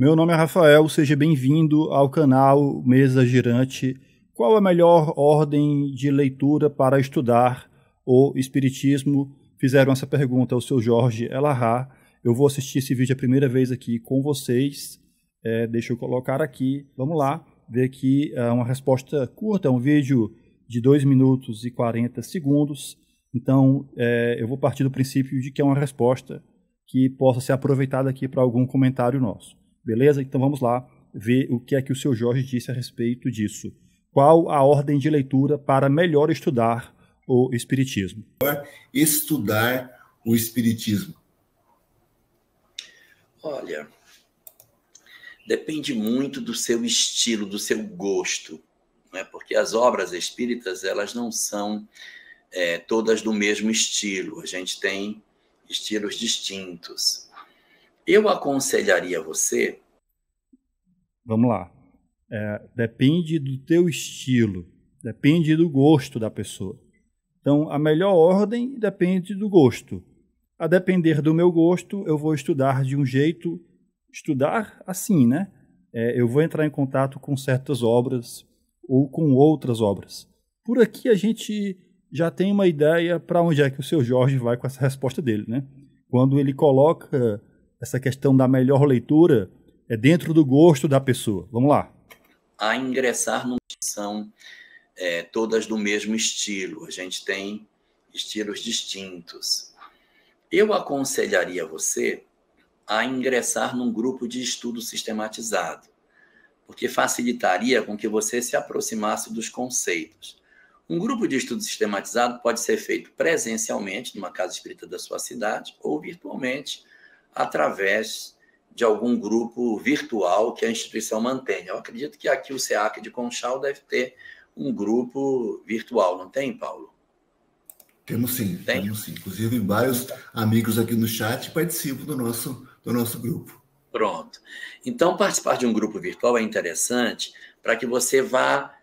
Meu nome é Rafael, seja bem-vindo ao canal Mesa Girante. Qual a melhor ordem de leitura para estudar o Espiritismo? Fizeram essa pergunta ao seu Jorge Elahá. Eu vou assistir esse vídeo a primeira vez aqui com vocês. É, deixa eu colocar aqui, vamos lá, ver aqui é uma resposta curta, é um vídeo de 2 minutos e 40 segundos. Então, é, eu vou partir do princípio de que é uma resposta que possa ser aproveitada aqui para algum comentário nosso. Beleza? Então vamos lá ver o que é que o seu Jorge disse a respeito disso. Qual a ordem de leitura para melhor estudar o Espiritismo? Estudar o Espiritismo. Olha, depende muito do seu estilo, do seu gosto, né? porque as obras espíritas elas não são é, todas do mesmo estilo. A gente tem estilos distintos eu aconselharia você. Vamos lá. É, depende do teu estilo, depende do gosto da pessoa. Então, a melhor ordem depende do gosto. A depender do meu gosto, eu vou estudar de um jeito, estudar assim, né? É, eu vou entrar em contato com certas obras ou com outras obras. Por aqui a gente já tem uma ideia para onde é que o seu Jorge vai com essa resposta dele, né? Quando ele coloca essa questão da melhor leitura é dentro do gosto da pessoa. Vamos lá. A ingressar não são é, todas do mesmo estilo. A gente tem estilos distintos. Eu aconselharia você a ingressar num grupo de estudo sistematizado, porque facilitaria com que você se aproximasse dos conceitos. Um grupo de estudo sistematizado pode ser feito presencialmente, numa casa espírita da sua cidade, ou virtualmente, através de algum grupo virtual que a instituição mantém. Eu acredito que aqui o SEAC de Conchal deve ter um grupo virtual, não tem, Paulo? Temos sim, tem? temos sim. Inclusive, vários amigos aqui no chat participam do nosso, do nosso grupo. Pronto. Então, participar de um grupo virtual é interessante para que você vá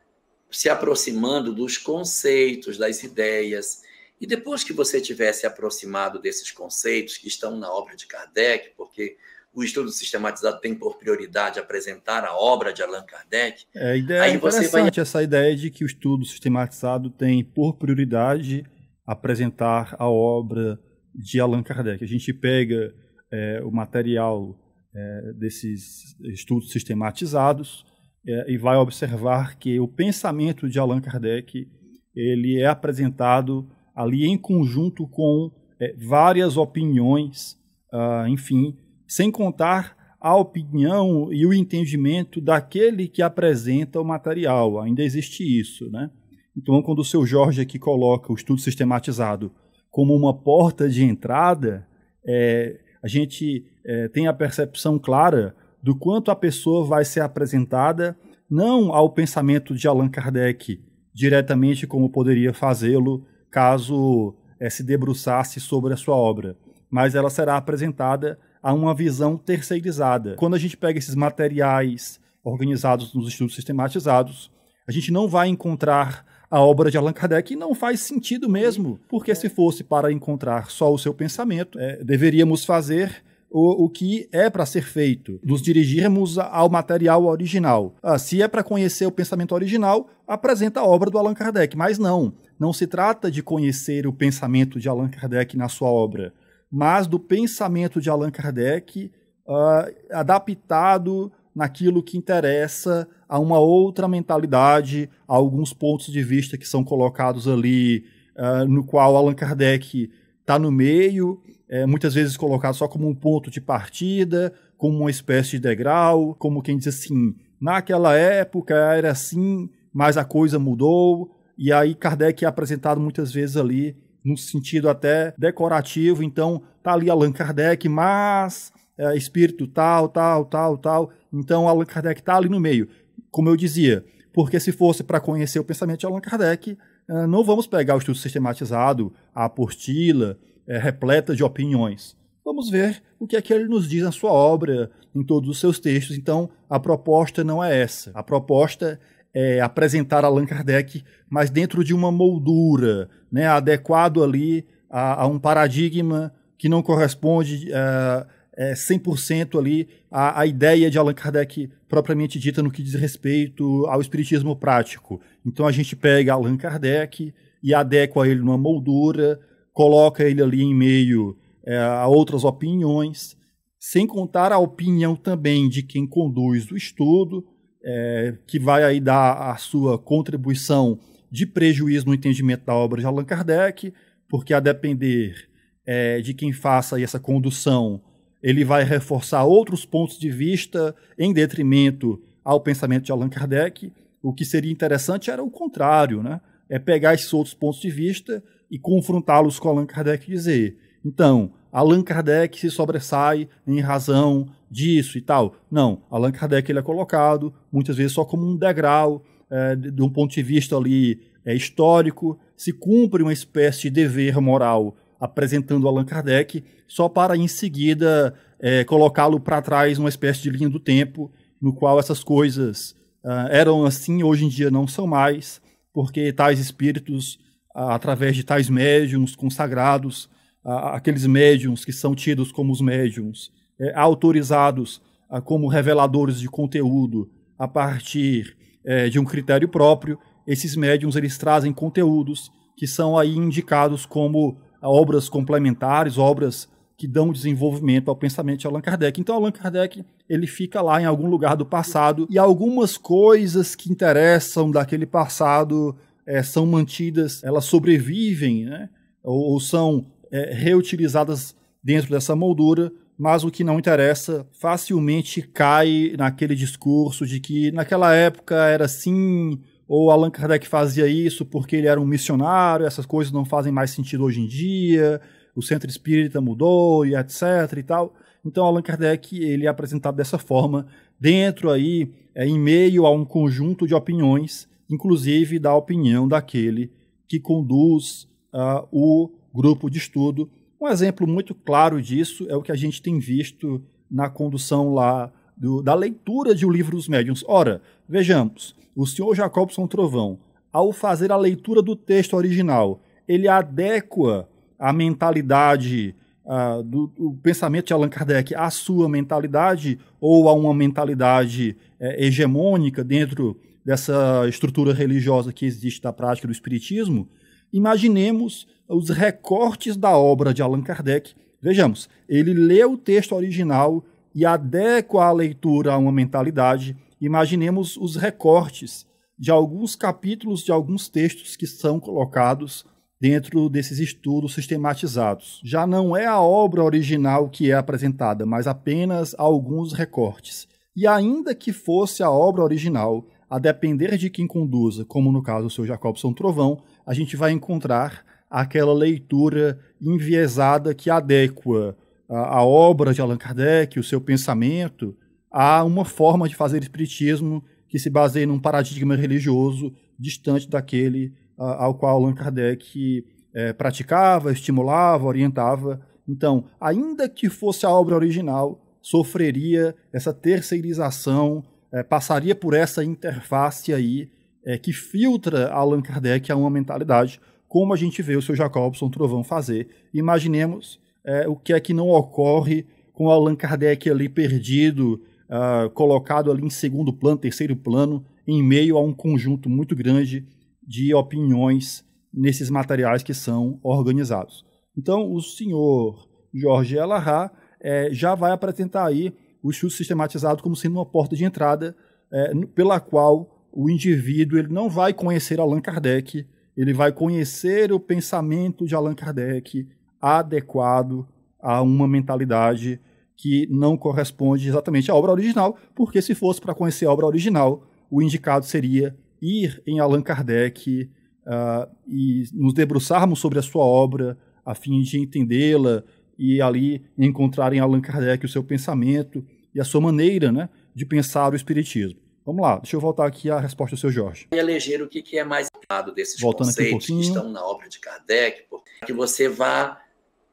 se aproximando dos conceitos, das ideias, e depois que você tiver se aproximado desses conceitos que estão na obra de Kardec, porque o estudo sistematizado tem por prioridade apresentar a obra de Allan Kardec. É, ideia aí é você vai... essa ideia de que o estudo sistematizado tem por prioridade apresentar a obra de Allan Kardec. A gente pega é, o material é, desses estudos sistematizados é, e vai observar que o pensamento de Allan Kardec ele é apresentado ali em conjunto com é, várias opiniões, uh, enfim, sem contar a opinião e o entendimento daquele que apresenta o material. Ainda existe isso, né? Então, quando o seu Jorge aqui coloca o estudo sistematizado como uma porta de entrada, é, a gente é, tem a percepção clara do quanto a pessoa vai ser apresentada não ao pensamento de Allan Kardec diretamente como poderia fazê-lo caso é, se debruçasse sobre a sua obra, mas ela será apresentada a uma visão terceirizada. Quando a gente pega esses materiais organizados nos estudos sistematizados, a gente não vai encontrar a obra de Allan Kardec não faz sentido mesmo, porque é. se fosse para encontrar só o seu pensamento, é, deveríamos fazer o, o que é para ser feito, nos dirigirmos ao material original. Ah, se é para conhecer o pensamento original, apresenta a obra do Allan Kardec, mas não, não se trata de conhecer o pensamento de Allan Kardec na sua obra, mas do pensamento de Allan Kardec ah, adaptado naquilo que interessa a uma outra mentalidade, a alguns pontos de vista que são colocados ali, ah, no qual Allan Kardec está no meio é, muitas vezes colocado só como um ponto de partida, como uma espécie de degrau, como quem diz assim, naquela época era assim, mas a coisa mudou, e aí Kardec é apresentado muitas vezes ali no sentido até decorativo, então tá ali Allan Kardec, mas é, espírito tal, tal, tal, tal. Então Allan Kardec tá ali no meio, como eu dizia, porque se fosse para conhecer o pensamento de Allan Kardec, é, não vamos pegar o estudo sistematizado, a apostila, é, repleta de opiniões. Vamos ver o que é que ele nos diz na sua obra, em todos os seus textos. Então, a proposta não é essa. A proposta é apresentar Allan Kardec, mas dentro de uma moldura, né, adequado ali a, a um paradigma que não corresponde uh, é, 100% é, ali à, à, ideia de Allan Kardec propriamente dita no que diz respeito ao espiritismo prático. Então a gente pega Allan Kardec e adequa ele numa moldura coloca ele ali em meio é, a outras opiniões, sem contar a opinião também de quem conduz o estudo, é, que vai aí dar a sua contribuição de prejuízo no entendimento da obra de Allan Kardec, porque a depender é, de quem faça essa condução, ele vai reforçar outros pontos de vista em detrimento ao pensamento de Allan Kardec. O que seria interessante era o contrário, né? É pegar esses outros pontos de vista e confrontá-los com Allan Kardec e dizer: então, Allan Kardec se sobressai em razão disso e tal. Não, Allan Kardec ele é colocado muitas vezes só como um degrau é, de um ponto de vista ali é, histórico, se cumpre uma espécie de dever moral apresentando Allan Kardec, só para em seguida é, colocá-lo para trás numa espécie de linha do tempo, no qual essas coisas uh, eram assim, hoje em dia não são mais, porque tais espíritos através de tais médiums consagrados, aqueles médiums que são tidos como os médiums, é, autorizados como reveladores de conteúdo a partir é, de um critério próprio, esses médiums eles trazem conteúdos que são aí indicados como obras complementares, obras que dão desenvolvimento ao pensamento de Allan Kardec. Então Allan Kardec, ele fica lá em algum lugar do passado e algumas coisas que interessam daquele passado é, são mantidas, elas sobrevivem, né? ou, ou são é, reutilizadas dentro dessa moldura, mas o que não interessa facilmente cai naquele discurso de que naquela época era assim, ou Allan Kardec fazia isso porque ele era um missionário, essas coisas não fazem mais sentido hoje em dia, o centro espírita mudou e etc e tal. Então Allan Kardec ele é apresentado dessa forma, dentro aí, é, em meio a um conjunto de opiniões inclusive da opinião daquele que conduz uh, o grupo de estudo. Um exemplo muito claro disso é o que a gente tem visto na condução lá do, da leitura de O Livro dos Médiuns. Ora, vejamos, o senhor Jacobson Trovão, ao fazer a leitura do texto original, ele adequa a mentalidade uh, do, do, pensamento de Allan Kardec à sua mentalidade ou a uma mentalidade uh, hegemônica dentro dessa estrutura religiosa que existe na prática do espiritismo, imaginemos os recortes da obra de Allan Kardec. Vejamos, ele lê o texto original e adequa a leitura a uma mentalidade. Imaginemos os recortes de alguns capítulos de alguns textos que são colocados dentro desses estudos sistematizados. Já não é a obra original que é apresentada, mas apenas alguns recortes. E ainda que fosse a obra original, a depender de quem conduza, como no caso do seu Jacobson Trovão, a gente vai encontrar aquela leitura enviesada que adequa a, a obra de Allan Kardec, o seu pensamento, a uma forma de fazer espiritismo que se baseia num paradigma religioso distante daquele a, ao qual Allan Kardec é, praticava, estimulava, orientava. Então, ainda que fosse a obra original, sofreria essa terceirização é, passaria por essa interface aí é, que filtra Allan Kardec a uma mentalidade, como a gente vê o seu Jacobson Trovão fazer. Imaginemos é, o que é que não ocorre com Allan Kardec ali perdido, uh, colocado ali em segundo plano, terceiro plano, em meio a um conjunto muito grande de opiniões nesses materiais que são organizados. Então, o senhor Jorge Elahá é, já vai apresentar aí o chute sistematizado como sendo uma porta de entrada é, pela qual o indivíduo ele não vai conhecer Allan Kardec, ele vai conhecer o pensamento de Allan Kardec adequado a uma mentalidade que não corresponde exatamente à obra original, porque se fosse para conhecer a obra original, o indicado seria ir em Allan Kardec uh, e nos debruçarmos sobre a sua obra a fim de entendê-la e ali encontrar em Allan Kardec o seu pensamento e a sua maneira né, de pensar o Espiritismo. Vamos lá, deixa eu voltar aqui à resposta do seu Jorge. E eleger o que é mais dado desses Voltando conceitos um que estão na obra de Kardec, que você vá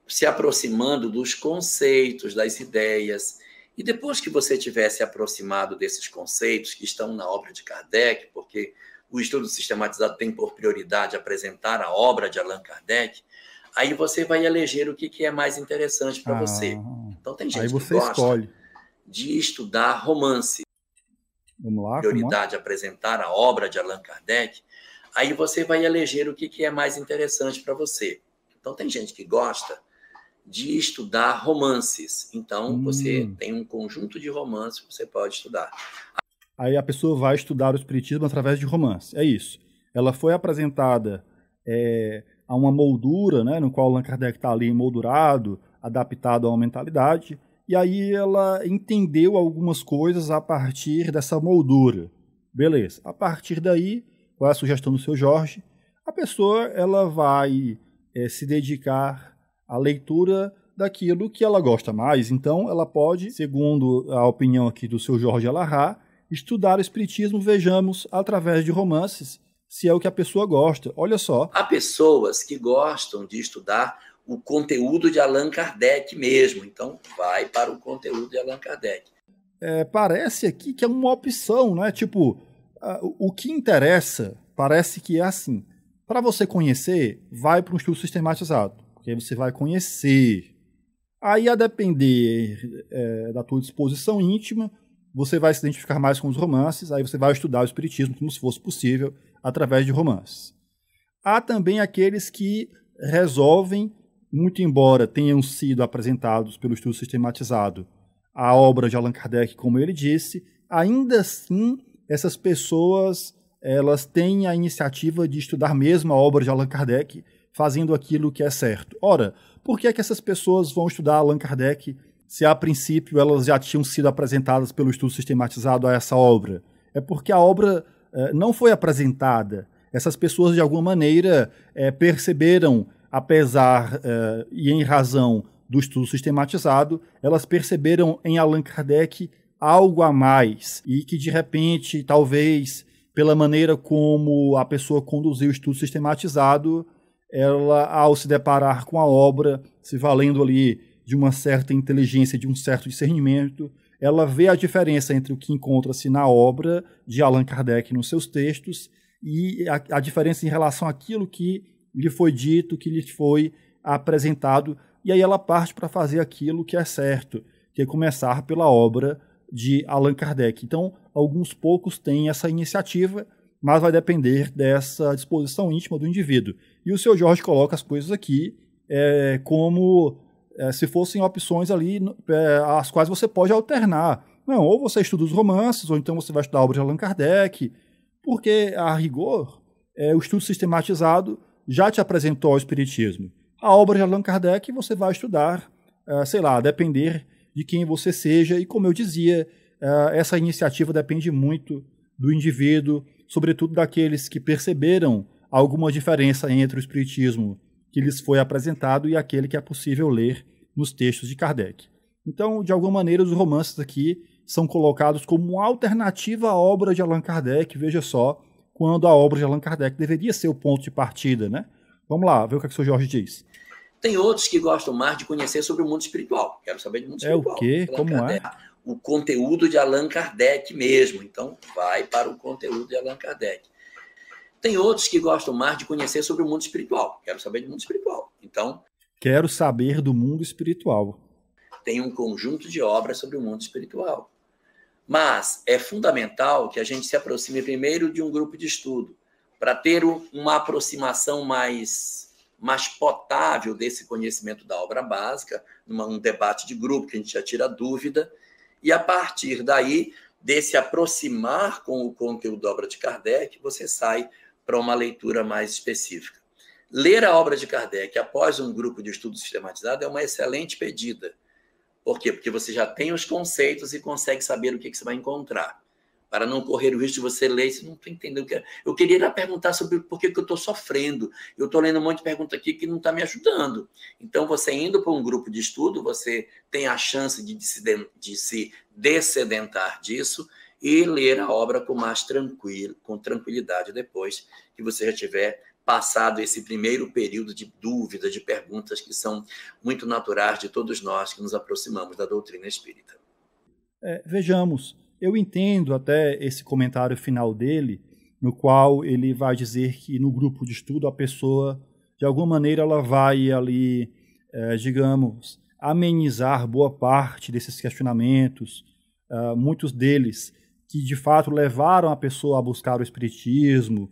se aproximando dos conceitos, das ideias. E depois que você tiver se aproximado desses conceitos que estão na obra de Kardec, porque o estudo sistematizado tem por prioridade apresentar a obra de Allan Kardec, aí você vai eleger o que, é mais interessante para ah, você. Então tem gente aí você que gosta. escolhe de estudar romance. Vamos lá, prioridade vamos lá. apresentar a obra de Allan Kardec, aí você vai eleger o que, que é mais interessante para você. Então, tem gente que gosta de estudar romances. Então, hum. você tem um conjunto de romances que você pode estudar. Aí a pessoa vai estudar o Espiritismo através de romance. É isso. Ela foi apresentada é, a uma moldura, né, no qual Allan Kardec está ali moldurado, adaptado a uma mentalidade e aí ela entendeu algumas coisas a partir dessa moldura. Beleza. A partir daí, qual é a sugestão do seu Jorge? A pessoa ela vai é, se dedicar à leitura daquilo que ela gosta mais. Então, ela pode, segundo a opinião aqui do seu Jorge Alarrá, estudar o espiritismo, vejamos, através de romances, se é o que a pessoa gosta. Olha só. Há pessoas que gostam de estudar o conteúdo de Allan Kardec mesmo. Então, vai para o conteúdo de Allan Kardec. É, parece aqui que é uma opção, né? Tipo, o que interessa parece que é assim. Para você conhecer, vai para um estudo sistematizado, porque você vai conhecer. Aí, a depender é, da tua disposição íntima, você vai se identificar mais com os romances, aí você vai estudar o espiritismo como se fosse possível através de romances. Há também aqueles que resolvem muito embora tenham sido apresentados pelo estudo sistematizado a obra de Allan Kardec, como ele disse, ainda assim essas pessoas elas têm a iniciativa de estudar mesmo a obra de Allan Kardec, fazendo aquilo que é certo. Ora, por que é que essas pessoas vão estudar Allan Kardec se a princípio elas já tinham sido apresentadas pelo estudo sistematizado a essa obra? É porque a obra eh, não foi apresentada. Essas pessoas, de alguma maneira, eh, perceberam apesar uh, e em razão do estudo sistematizado, elas perceberam em Allan Kardec algo a mais e que de repente, talvez pela maneira como a pessoa conduziu o estudo sistematizado, ela ao se deparar com a obra, se valendo ali de uma certa inteligência, de um certo discernimento, ela vê a diferença entre o que encontra-se na obra de Allan Kardec nos seus textos e a, a diferença em relação àquilo que lhe foi dito, que lhe foi apresentado, e aí ela parte para fazer aquilo que é certo, que é começar pela obra de Allan Kardec. Então, alguns poucos têm essa iniciativa, mas vai depender dessa disposição íntima do indivíduo. E o seu Jorge coloca as coisas aqui é, como é, se fossem opções ali é, as quais você pode alternar. Não, ou você estuda os romances, ou então você vai estudar a obra de Allan Kardec, porque, a rigor, é, o estudo sistematizado já te apresentou ao Espiritismo? A obra de Allan Kardec você vai estudar, uh, sei lá, a depender de quem você seja. E como eu dizia, uh, essa iniciativa depende muito do indivíduo, sobretudo daqueles que perceberam alguma diferença entre o Espiritismo que lhes foi apresentado e aquele que é possível ler nos textos de Kardec. Então, de alguma maneira, os romances aqui são colocados como alternativa à obra de Allan Kardec, veja só, quando a obra de Allan Kardec deveria ser o ponto de partida, né? Vamos lá, ver o que, é que o seu Jorge diz. Tem outros que gostam mais de conhecer sobre o mundo espiritual. Quero saber do mundo espiritual. É o quê? Allan Como é? Kardec. é? O conteúdo de Allan Kardec mesmo. Então, vai para o conteúdo de Allan Kardec. Tem outros que gostam mais de conhecer sobre o mundo espiritual. Quero saber do mundo espiritual. Então. Quero saber do mundo espiritual. Tem um conjunto de obras sobre o mundo espiritual. Mas é fundamental que a gente se aproxime primeiro de um grupo de estudo, para ter uma aproximação mais, mais potável desse conhecimento da obra básica, um debate de grupo que a gente já tira dúvida, e a partir daí, desse aproximar com o conteúdo da obra de Kardec, você sai para uma leitura mais específica. Ler a obra de Kardec após um grupo de estudo sistematizado é uma excelente pedida por quê? Porque você já tem os conceitos e consegue saber o que, que você vai encontrar. Para não correr o risco de você ler, você não entender o que é. Eu queria perguntar sobre por que, que eu estou sofrendo. Eu estou lendo um monte de pergunta aqui que não está me ajudando. Então, você indo para um grupo de estudo, você tem a chance de, de se dessedentar disso e ler a obra com mais tranquilo, com tranquilidade depois que você já tiver passado esse primeiro período de dúvida, de perguntas que são muito naturais de todos nós que nos aproximamos da doutrina espírita. É, vejamos, eu entendo até esse comentário final dele, no qual ele vai dizer que no grupo de estudo a pessoa, de alguma maneira, ela vai ali, é, digamos, amenizar boa parte desses questionamentos, ah, muitos deles que de fato levaram a pessoa a buscar o espiritismo,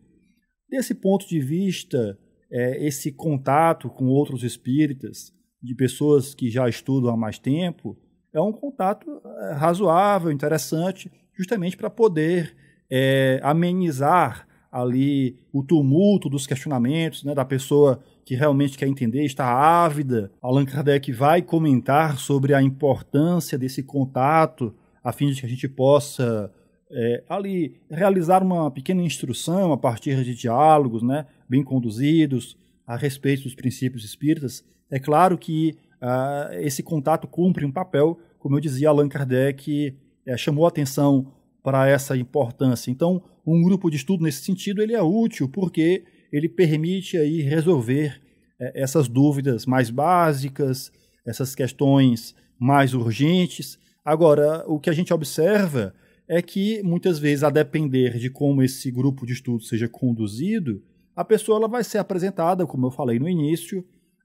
Desse ponto de vista, é, esse contato com outros espíritas, de pessoas que já estudam há mais tempo, é um contato é, razoável, interessante, justamente para poder é, amenizar ali o tumulto dos questionamentos, né, da pessoa que realmente quer entender, está ávida. Allan Kardec vai comentar sobre a importância desse contato a fim de que a gente possa é, ali realizar uma pequena instrução a partir de diálogos né, bem conduzidos a respeito dos princípios espíritas. É claro que uh, esse contato cumpre um papel, como eu dizia, Allan Kardec é, chamou atenção para essa importância. Então, um grupo de estudo nesse sentido ele é útil porque ele permite aí resolver é, essas dúvidas mais básicas, essas questões mais urgentes. Agora, o que a gente observa é que muitas vezes, a depender de como esse grupo de estudo seja conduzido, a pessoa ela vai ser apresentada, como eu falei no início,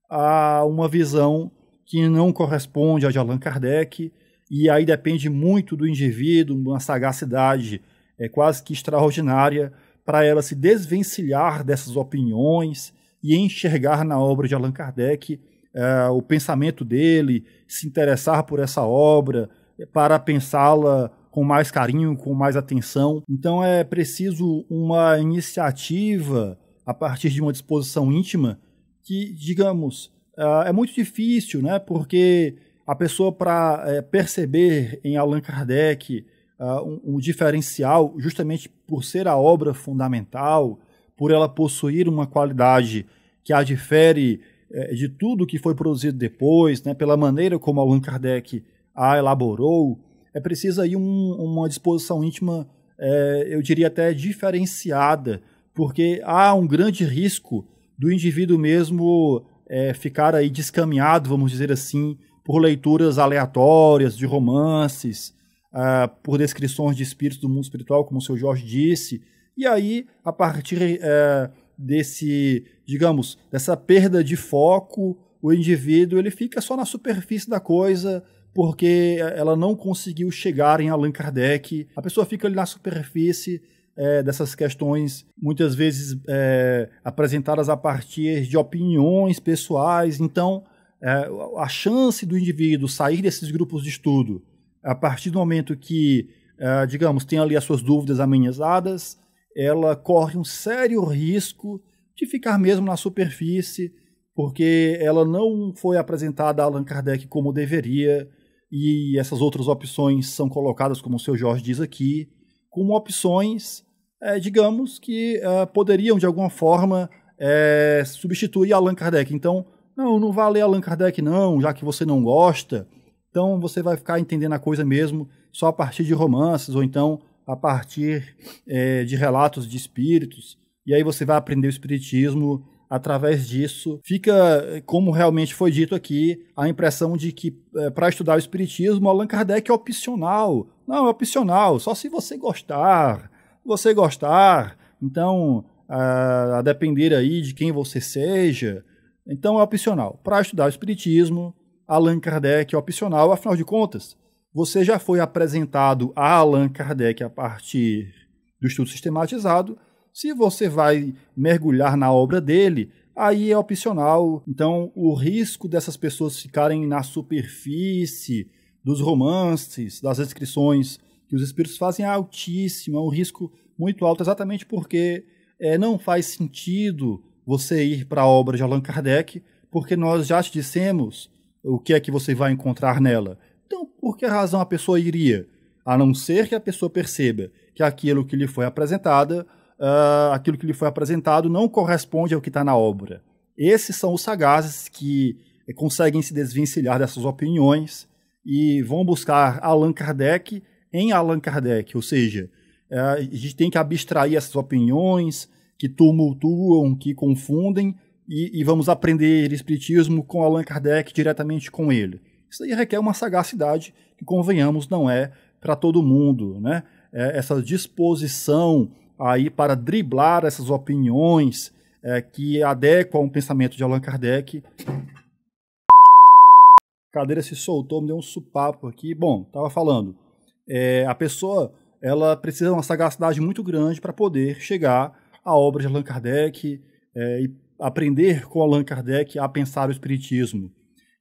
a uma visão que não corresponde à de Allan Kardec, e aí depende muito do indivíduo, uma sagacidade é, quase que extraordinária para ela se desvencilhar dessas opiniões e enxergar na obra de Allan Kardec é, o pensamento dele, se interessar por essa obra, é, para pensá-la com mais carinho, com mais atenção. Então é preciso uma iniciativa a partir de uma disposição íntima que, digamos, ah, é muito difícil, né? Porque a pessoa para eh, perceber em Allan Kardec ah, um, diferencial, justamente por ser a obra fundamental, por ela possuir uma qualidade que a difere eh, de tudo que foi produzido depois, né? Pela maneira como Allan Kardec a elaborou, é preciso aí um, uma disposição íntima, é, eu diria até diferenciada, porque há um grande risco do indivíduo mesmo é, ficar aí descaminhado, vamos dizer assim, por leituras aleatórias de romances, ah, por descrições de espíritos do mundo espiritual, como o seu Jorge disse, e aí, a partir é, desse, digamos, dessa perda de foco, o indivíduo ele fica só na superfície da coisa, porque eh, ela não conseguiu chegar em Allan Kardec. A pessoa fica ali na superfície é, dessas questões, muitas vezes é, apresentadas a partir de opiniões pessoais. Então, é, a chance do indivíduo sair desses grupos de estudo a partir do momento que, digamos, tem ali as suas dúvidas amenizadas, ela corre um sério risco de ficar mesmo na superfície, porque ela não foi apresentada a Allan Kardec como deveria, e essas outras opções são colocadas, como o seu Jorge diz aqui, como opções, é, digamos, que é, poderiam de alguma forma é, substituir Allan Kardec. Então, não, não vá ler Allan Kardec, não, já que você não gosta. Então, você vai ficar entendendo a coisa mesmo só a partir de romances ou então a partir é, de relatos de espíritos. E aí você vai aprender o espiritismo através disso, fica, como realmente foi dito aqui, a impressão de que é, para estudar o Espiritismo, Allan Kardec é opcional. Não, é opcional, só se você gostar. você gostar, então, a, a depender aí de quem você seja, então é opcional. Para estudar o Espiritismo, Allan Kardec é opcional, afinal de contas, você já foi apresentado a Allan Kardec a partir do estudo sistematizado, se você vai mergulhar na obra dele, aí é opcional. Então, o risco dessas pessoas ficarem na superfície dos romances, das descrições que os espíritos fazem é altíssimo, é um risco muito alto, exatamente porque é, não faz sentido você ir para a obra de Allan Kardec, porque nós já te dissemos o que é que você vai encontrar nela. Então, por que razão a pessoa iria? A não ser que a pessoa perceba que aquilo que lhe foi apresentada uh, aquilo que lhe foi apresentado não corresponde ao que está na obra. Esses são os sagazes que eh, conseguem se desvencilhar dessas opiniões e vão buscar Allan Kardec em Allan Kardec, ou seja, eh, a gente tem que abstrair essas opiniões que tumultuam, que confundem, e, e, vamos aprender Espiritismo com Allan Kardec diretamente com ele. Isso aí requer uma sagacidade que, convenhamos, não é para todo mundo. Né? Eh, essa disposição aí para driblar essas opiniões é, que adequam o pensamento de Allan Kardec. A cadeira se soltou, me deu um supapo aqui. Bom, estava falando. É, a pessoa ela precisa de uma sagacidade muito grande para poder chegar à obra de Allan Kardec é, e aprender com Allan Kardec a pensar o espiritismo.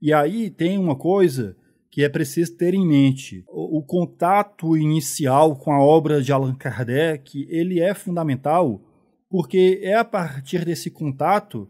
E aí tem uma coisa que é preciso ter em mente. O, o contato inicial com a obra de Allan Kardec, ele é fundamental, porque é a partir desse contato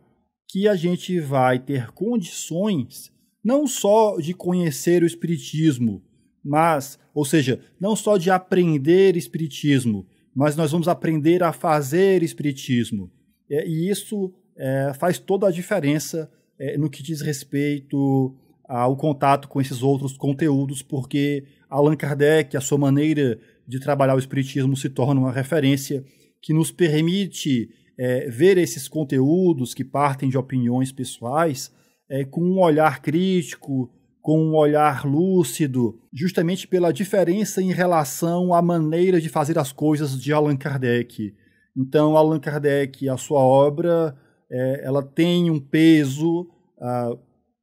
que a gente vai ter condições não só de conhecer o espiritismo, mas, ou seja, não só de aprender espiritismo, mas nós vamos aprender a fazer espiritismo. É, e isso é, faz toda a diferença é, no que diz respeito ah, o contato com esses outros conteúdos, porque Allan Kardec, a sua maneira de trabalhar o Espiritismo, se torna uma referência que nos permite é, ver esses conteúdos que partem de opiniões pessoais é, com um olhar crítico, com um olhar lúcido, justamente pela diferença em relação à maneira de fazer as coisas de Allan Kardec. Então, Allan Kardec, a sua obra, é, ela tem um peso ah,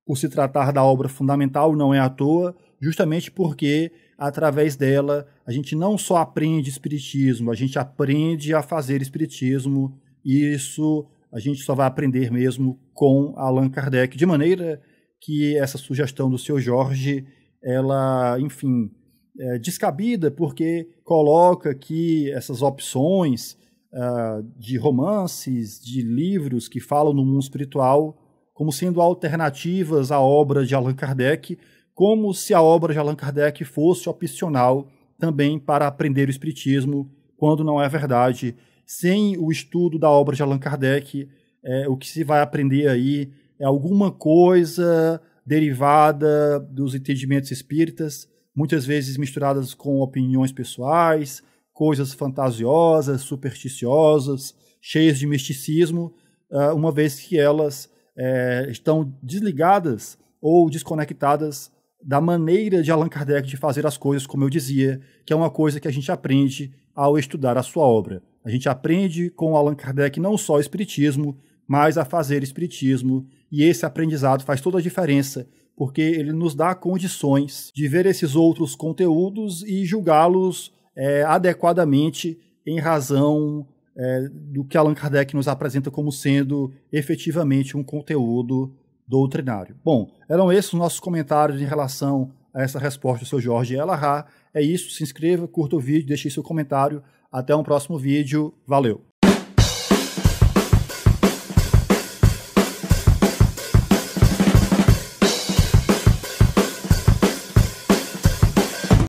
por se tratar da obra fundamental, não é à toa, justamente porque através dela a gente não só aprende espiritismo, a gente aprende a fazer espiritismo, e isso a gente só vai aprender mesmo com Allan Kardec, de maneira que essa sugestão do seu Jorge, ela, enfim, é descabida, porque coloca que essas opções uh, de romances, de livros que falam no mundo espiritual, como sendo alternativas à obra de Allan Kardec, como se a obra de Allan Kardec fosse opcional também para aprender o Espiritismo, quando não é verdade. Sem o estudo da obra de Allan Kardec, é, o que se vai aprender aí é alguma coisa derivada dos entendimentos espíritas, muitas vezes misturadas com opiniões pessoais, coisas fantasiosas, supersticiosas, cheias de misticismo, ah, uma vez que elas é, estão desligadas ou desconectadas da maneira de Allan Kardec de fazer as coisas, como eu dizia, que é uma coisa que a gente aprende ao estudar a sua obra. A gente aprende com Allan Kardec não só o espiritismo, mas a fazer espiritismo, e esse aprendizado faz toda a diferença, porque ele nos dá condições de ver esses outros conteúdos e julgá-los é, adequadamente em razão é, do que Allan Kardec nos apresenta como sendo efetivamente um conteúdo doutrinário. Bom, eram esses os nossos comentários em relação a essa resposta do seu Jorge Elahá. É isso, se inscreva, curta o vídeo, deixe seu comentário. Até um próximo vídeo, valeu!